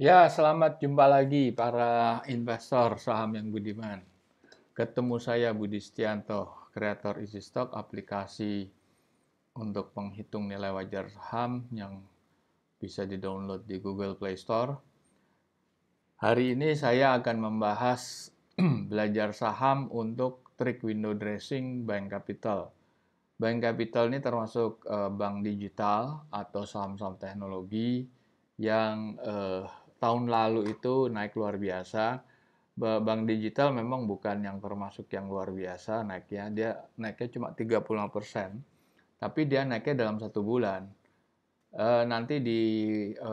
Ya, selamat jumpa lagi para investor saham yang budiman. Ketemu saya Budi Setianto, kreator Easy Stock, aplikasi untuk penghitung nilai wajar saham yang bisa di-download di Google Play Store. Hari ini saya akan membahas belajar saham untuk trik window dressing bank capital. Bank Capital ini termasuk eh, bank digital atau saham-saham teknologi yang eh, tahun lalu itu naik luar biasa. Bank digital memang bukan yang termasuk yang luar biasa naiknya. Dia naiknya cuma 35%, tapi dia naiknya dalam satu bulan. E, nanti di e,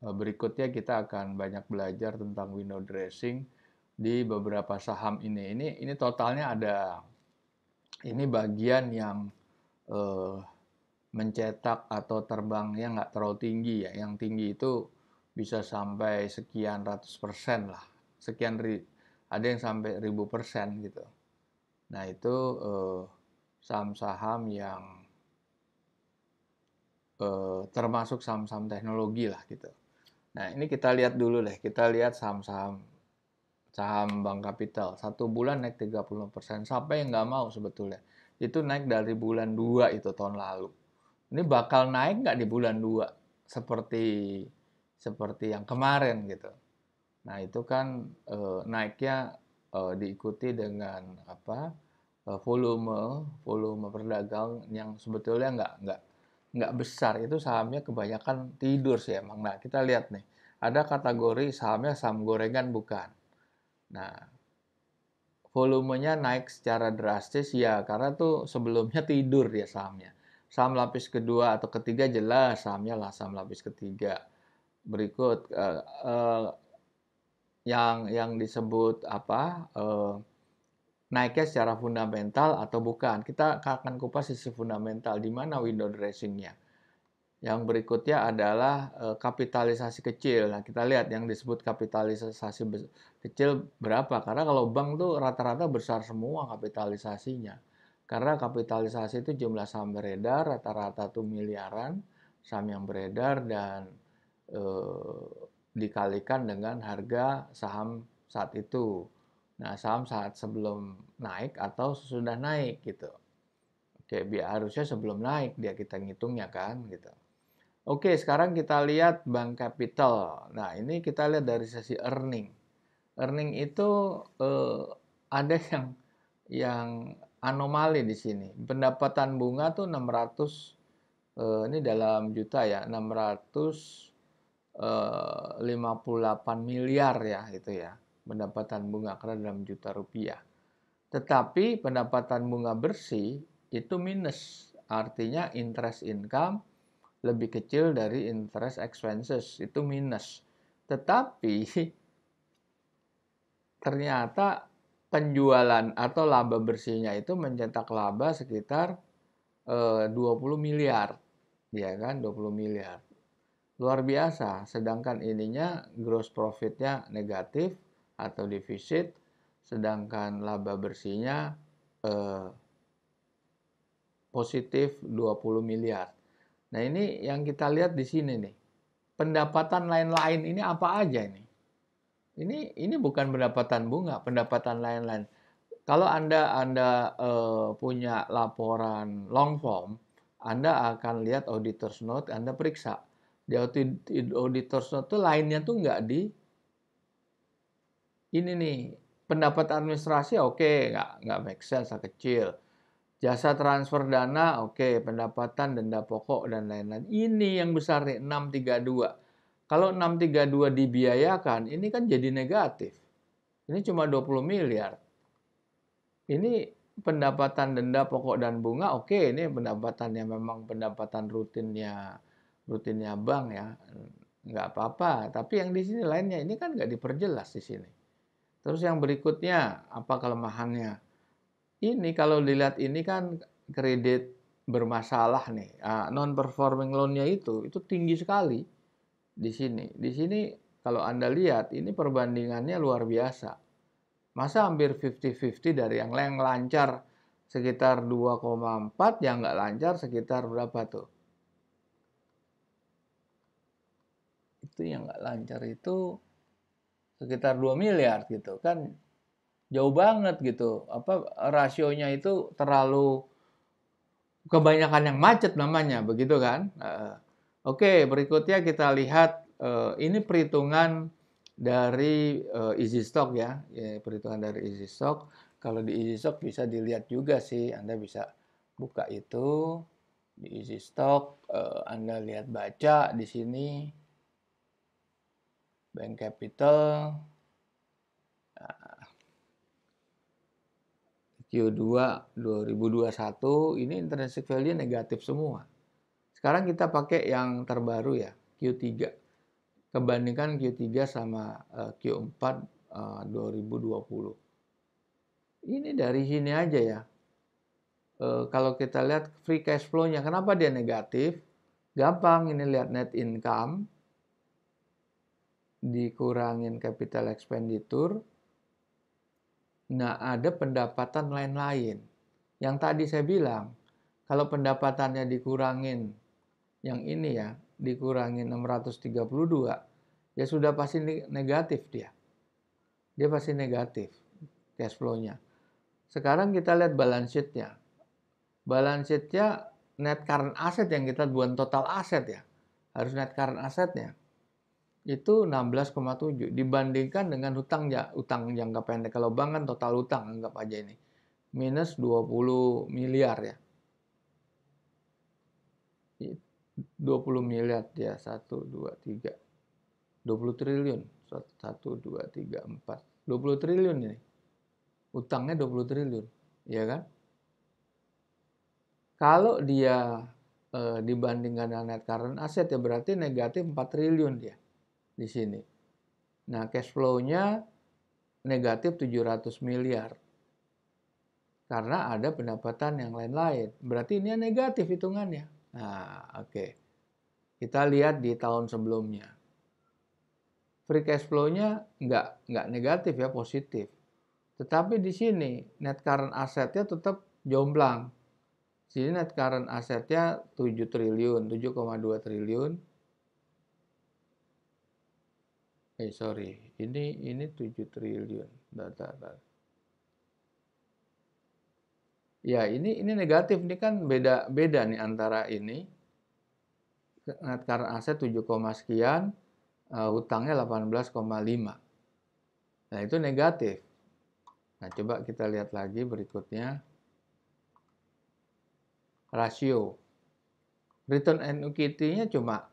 e, berikutnya kita akan banyak belajar tentang window dressing di beberapa saham ini. Ini ini totalnya ada ini bagian yang e, mencetak atau terbangnya nggak terlalu tinggi ya. Yang tinggi itu bisa sampai sekian ratus persen lah sekian ri, ada yang sampai ribu persen gitu nah itu eh, saham-saham eh, yang eh, termasuk saham-saham teknologi lah gitu nah ini kita lihat dulu deh kita lihat saham-saham saham bank kapital satu bulan naik 30% siapa yang nggak mau sebetulnya itu naik dari bulan 2 itu tahun lalu ini bakal naik nggak di bulan 2 seperti seperti yang kemarin gitu. Nah, itu kan e, naiknya e, diikuti dengan apa? E, volume volume perdagang yang sebetulnya nggak nggak nggak besar itu sahamnya kebanyakan tidur sih emang. Nah, kita lihat nih. Ada kategori sahamnya saham gorengan bukan. Nah, volumenya naik secara drastis ya karena tuh sebelumnya tidur ya sahamnya. Saham lapis kedua atau ketiga jelas sahamnya lah saham lapis ketiga berikut uh, uh, yang yang disebut apa uh, naiknya secara fundamental atau bukan kita akan kupas sisi fundamental di mana window dressingnya yang berikutnya adalah uh, kapitalisasi kecil nah kita lihat yang disebut kapitalisasi kecil berapa karena kalau bank tuh rata-rata besar semua kapitalisasinya karena kapitalisasi itu jumlah saham beredar rata-rata tuh miliaran saham yang beredar dan Eh, dikalikan dengan harga saham saat itu. Nah, saham saat sebelum naik atau sesudah naik gitu. Oke, biar harusnya sebelum naik dia kita ngitungnya kan gitu. Oke, sekarang kita lihat bank capital. Nah, ini kita lihat dari sisi earning. Earning itu eh, ada yang yang anomali di sini. Pendapatan bunga tuh 600 eh, ini dalam juta ya, 600 58 eh, miliar ya itu ya pendapatan bunga karena 6 juta rupiah. Tetapi pendapatan bunga bersih itu minus, artinya interest income lebih kecil dari interest expenses itu minus. Tetapi ternyata penjualan atau laba bersihnya itu mencetak laba sekitar 20 eh, miliar, ya kan 20 miliar luar biasa. Sedangkan ininya gross profitnya negatif atau defisit, sedangkan laba bersihnya eh, positif 20 miliar. Nah ini yang kita lihat di sini nih. Pendapatan lain-lain ini apa aja ini? Ini ini bukan pendapatan bunga, pendapatan lain-lain. Kalau anda anda eh, punya laporan long form, anda akan lihat auditors note, anda periksa di auditor itu lainnya tuh nggak di ini nih pendapat administrasi oke okay, nggak nggak make sense kecil jasa transfer dana oke okay, pendapatan denda pokok dan lain-lain ini yang besar nih 632 kalau 632 dibiayakan ini kan jadi negatif ini cuma 20 miliar ini pendapatan denda pokok dan bunga oke okay, ini yang memang pendapatan rutinnya rutinnya bank ya nggak apa-apa tapi yang di sini lainnya ini kan nggak diperjelas di sini terus yang berikutnya apa kelemahannya ini kalau dilihat ini kan kredit bermasalah nih ah, non performing loannya itu itu tinggi sekali di sini di sini kalau anda lihat ini perbandingannya luar biasa masa hampir 50-50 dari yang lancar sekitar 2,4 yang nggak lancar sekitar berapa tuh itu yang nggak lancar itu sekitar 2 miliar gitu kan jauh banget gitu apa rasionya itu terlalu kebanyakan yang macet namanya begitu kan uh, oke okay, berikutnya kita lihat uh, ini perhitungan dari uh, easy stock ya. ya perhitungan dari easy stock kalau di easy stock bisa dilihat juga sih anda bisa buka itu di easy stock uh, anda lihat baca di sini bank capital nah, Q2 2021 ini intrinsic value negatif semua. Sekarang kita pakai yang terbaru ya, Q3. Kebandingkan Q3 sama eh, Q4 2020. Eh, ini dari sini aja ya. Eh, kalau kita lihat free cash flow-nya, kenapa dia negatif? Gampang, ini lihat net income dikurangin capital expenditure. Nah, ada pendapatan lain-lain. Yang tadi saya bilang, kalau pendapatannya dikurangin, yang ini ya, dikurangin 632, ya sudah pasti negatif dia. Dia pasti negatif cash flow-nya. Sekarang kita lihat balance sheet-nya. Balance sheet-nya net current asset yang kita buat total aset ya. Harus net current asset-nya itu 16,7 dibandingkan dengan hutang ya hutang jangka pendek kalau bank kan total hutang anggap aja ini minus 20 miliar ya 20 miliar ya 1 2 3 20 triliun 1 2 3 4 20 triliun ini hutangnya 20 triliun ya kan kalau dia e, dibandingkan dengan net current asset ya berarti negatif 4 triliun dia di sini. Nah, cash flow-nya negatif 700 miliar. Karena ada pendapatan yang lain-lain. Berarti ini negatif hitungannya. Nah, oke. Okay. Kita lihat di tahun sebelumnya. Free cash flow-nya nggak, nggak negatif ya, positif. Tetapi di sini net current asset-nya tetap jomblang. Di sini net current asset-nya 7 triliun, 7,2 triliun eh sorry ini ini 7 triliun data ya ini ini negatif ini kan beda beda nih antara ini karena aset koma sekian uh, koma lima. nah itu negatif nah coba kita lihat lagi berikutnya rasio return equity-nya cuma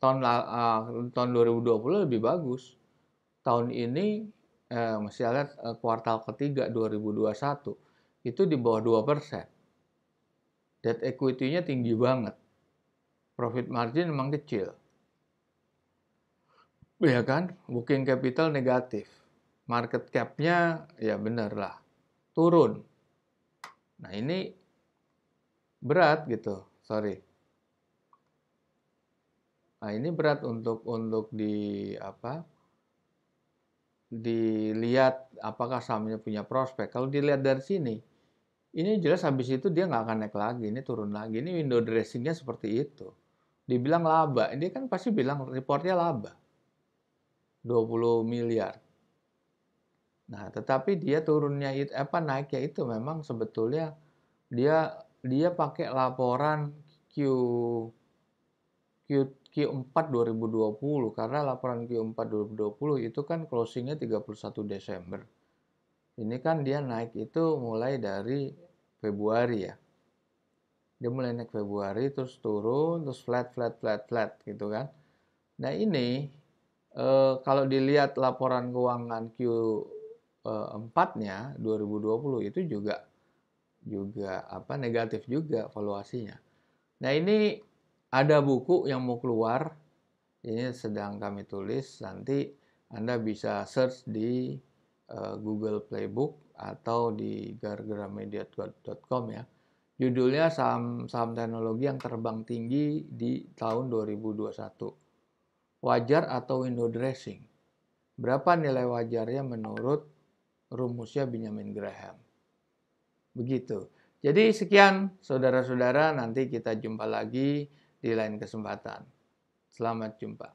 tahun uh, tahun 2020 lebih bagus. Tahun ini eh, lihat uh, kuartal ketiga 2021 itu di bawah 2%. Debt equity-nya tinggi banget. Profit margin memang kecil. Ya kan? booking capital negatif. Market cap-nya ya bener lah. Turun. Nah ini berat gitu. Sorry. Nah, ini berat untuk untuk di apa? dilihat apakah sahamnya punya prospek. Kalau dilihat dari sini, ini jelas habis itu dia nggak akan naik lagi, ini turun lagi. Ini window dressingnya seperti itu. Dibilang laba, ini kan pasti bilang reportnya laba. 20 miliar. Nah, tetapi dia turunnya itu apa naiknya itu memang sebetulnya dia dia pakai laporan Q Q Q4 2020 karena laporan Q4 2020 itu kan closingnya 31 Desember. Ini kan dia naik itu mulai dari Februari ya. Dia mulai naik Februari terus turun terus flat flat flat flat gitu kan. Nah ini e, kalau dilihat laporan keuangan Q4-nya eh, 2020 itu juga juga apa negatif juga valuasinya. Nah ini ada buku yang mau keluar ini sedang kami tulis nanti anda bisa search di uh, Google Playbook atau di gargaramedia.com ya judulnya saham saham teknologi yang terbang tinggi di tahun 2021 wajar atau window dressing berapa nilai wajarnya menurut rumusnya Benjamin Graham begitu jadi sekian saudara-saudara nanti kita jumpa lagi di lain kesempatan. Selamat jumpa.